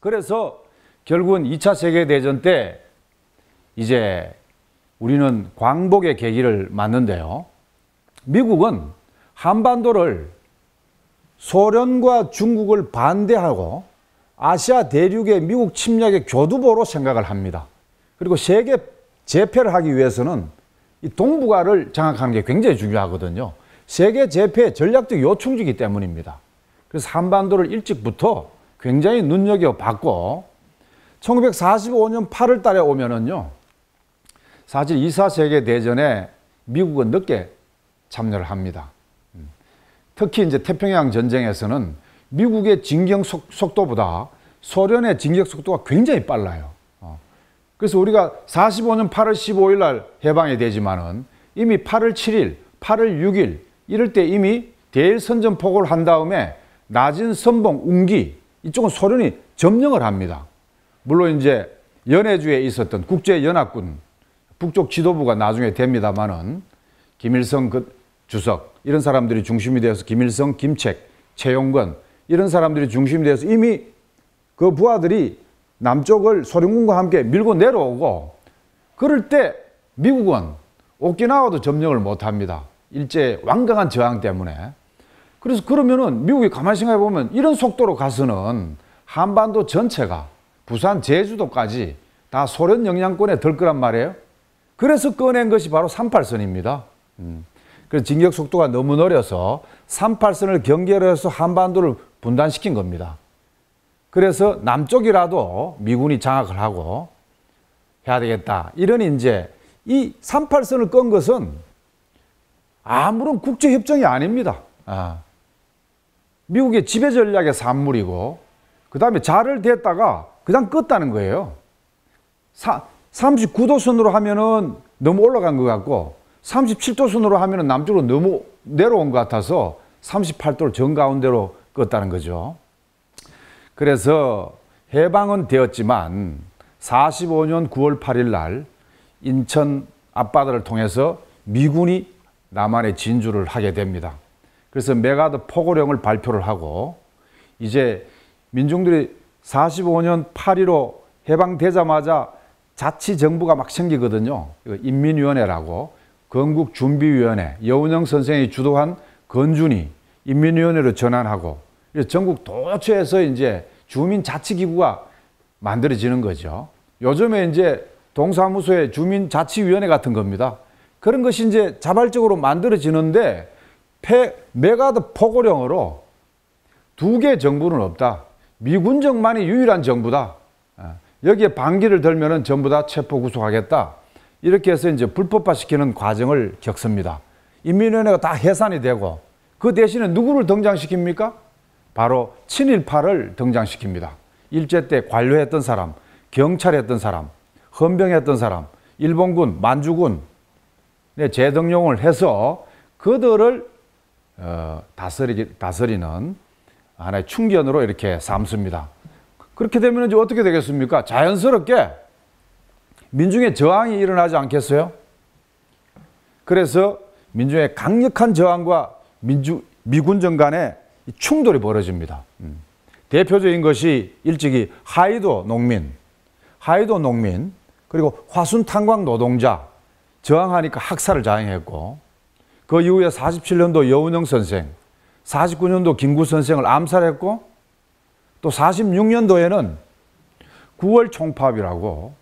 그래서 결국은 2차 세계대전 때 이제 우리는 광복의 계기를 맞는데요. 미국은 한반도를 소련과 중국을 반대하고 아시아 대륙의 미국 침략의 교두보로 생각을 합니다. 그리고 세계 재패를 하기 위해서는 이 동북아를 장악하는 게 굉장히 중요하거든요. 세계 재패의 전략적 요충지이기 때문입니다. 그래서 한반도를 일찍부터 굉장히 눈여겨봤고 1945년 8월 달에 오면은요. 사실 2사 세계 대전에 미국은 늦게 참여를 합니다. 음. 특히 이제 태평양 전쟁에서는 미국의 진격 속도보다 소련의 진격 속도가 굉장히 빨라요. 어. 그래서 우리가 45년 8월 15일 날 해방이 되지만은 이미 8월 7일, 8월 6일 이럴 때 이미 대일 선전포고를 한 다음에 낮은 선봉 웅기 이쪽은 소련이 점령을 합니다. 물론 이제 연해주에 있었던 국제연합군 북쪽 지도부가 나중에 됩니다마는 김일성 그 주석 이런 사람들이 중심이 되어서 김일성, 김책, 최용건 이런 사람들이 중심이 되어서 이미 그 부하들이 남쪽을 소련군과 함께 밀고 내려오고 그럴 때 미국은 오키나와도 점령을 못합니다. 일제 완강한 저항 때문에 그래서 그러면은 미국이 가만히 생각해 보면 이런 속도로 가서는 한반도 전체가 부산 제주도까지 다 소련 영향권에 들 거란 말이에요. 그래서 꺼낸 것이 바로 38선입니다. 음. 그래서 진격 속도가 너무 느려서 38선을 경계로해서 한반도를 분단시킨 겁니다. 그래서 남쪽이라도 미군이 장악을 하고 해야 되겠다. 이런 이제 이 38선을 끈 것은 아무런 국제협정이 아닙니다. 아. 미국의 지배 전략의 산물이고 그 다음에 자를 댔다가 그냥 껐다는 거예요. 사, 39도 선으로 하면은 너무 올라간 것 같고 37도 선으로 하면은 남쪽으로 너무 내려온 것 같아서 38도를 정가운데로 껐다는 거죠. 그래서 해방은 되었지만 45년 9월 8일 날 인천 앞바다를 통해서 미군이 남한의 진주를 하게 됩니다. 그래서 메가드 포고령을 발표를 하고 이제 민중들이 45년 8.15 해방되자마자 자치정부가 막 생기거든요. 인민위원회라고 건국준비위원회 여운영 선생이 주도한 건준이 인민위원회로 전환하고 전국 도처에서 이제 주민자치기구가 만들어지는 거죠. 요즘에 이제 동사무소에 주민자치위원회 같은 겁니다. 그런 것이 이제 자발적으로 만들어지는데 폐, 메가드 포고령으로 두 개 정부는 없다. 미군정만이 유일한 정부다. 아, 여기에 반기를 들면은 전부 다 체포 구속하겠다. 이렇게 해서 이제 불법화시키는 과정을 겪습니다. 인민위원회가 다 해산이 되고 그 대신에 누구를 등장시킵니까? 바로 친일파를 등장시킵니다. 일제 때 관료했던 사람, 경찰했던 사람, 헌병했던 사람, 일본군, 만주군 네, 재등용을 해서 그들을 어, 다스리, 다스리는 하나의 충견으로 이렇게 삼습니다. 그렇게 되면 이제 어떻게 되겠습니까? 자연스럽게 민중의 저항이 일어나지 않겠어요? 그래서 민중의 강력한 저항과 민주, 미군정 간의 충돌이 벌어집니다. 음. 대표적인 것이 일찍이 하이도 농민, 하이도 농민, 그리고 화순탄광 노동자, 저항하니까 학살을 자행했고, 그 이후에 47년도 여운영 선생, 49년도 김구 선생을 암살했고 또 46년도에는 9월 총파업이라고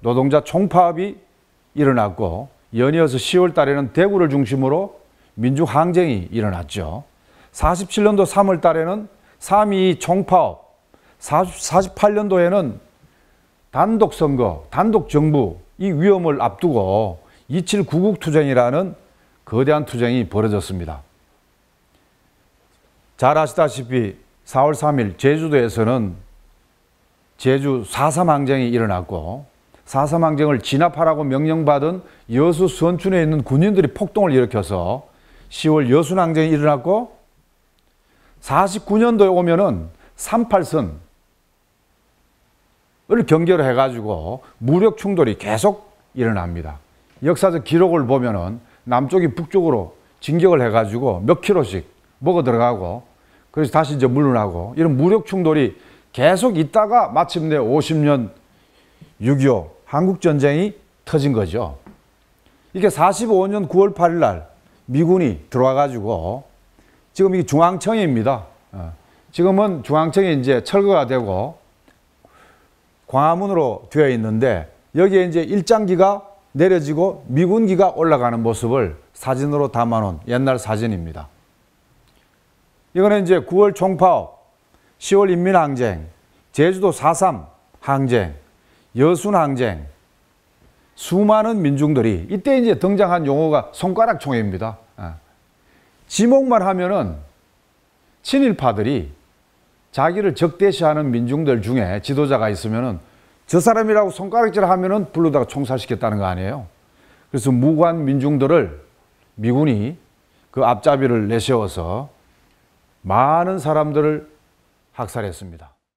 노동자 총파업이 일어났고 연이어서 10월 달에는 대구를 중심으로 민주항쟁이 일어났죠. 47년도 3월 달에는 3.22 총파업, 48년도에는 단독 선거, 단독 정부 이 위험을 앞두고 27 구국투쟁이라는 거대한 투쟁이 벌어졌습니다. 잘 아시다시피 4월 3일 제주도에서는 제주 4.3 항쟁이 일어났고 4.3 항쟁을 진압하라고 명령받은 여수 선춘에 있는 군인들이 폭동을 일으켜서 10월 여수 항쟁이 일어났고 49년도에 오면은 38선을 경계로 해가지고 무력 충돌이 계속 일어납니다. 역사적 기록을 보면은 남쪽이 북쪽으로 진격을 해가지고 몇 킬로씩 먹어 들어가고 그래서 다시 이제 물러나고 이런 무력 충돌이 계속 있다가 마침내 50년 6.25 한국전쟁이 터진 거죠. 이게 45년 9월 8일 날 미군이 들어와가지고 지금 이게 중앙청입니다. 어. 지금은 중앙청이 이제 철거가 되고 광화문으로 되어 있는데 여기에 이제 일장기가 내려지고 미군기가 올라가는 모습을 사진으로 담아놓은 옛날 사진입니다. 이거는 이제 9월 총파업, 10월 인민항쟁, 제주도 4.3 항쟁, 여순 항쟁, 수많은 민중들이 이때 이제 등장한 용어가 손가락 총입니다. 예. 지목만 하면은 친일파들이 자기를 적대시하는 민중들 중에 지도자가 있으면은 저 사람이라고 손가락질 하면은 불러다가 총살시켰다는 거 아니에요. 그래서 무관 민중들을 미군이 그 앞잡이를 내세워서 많은 사람들을 학살했습니다.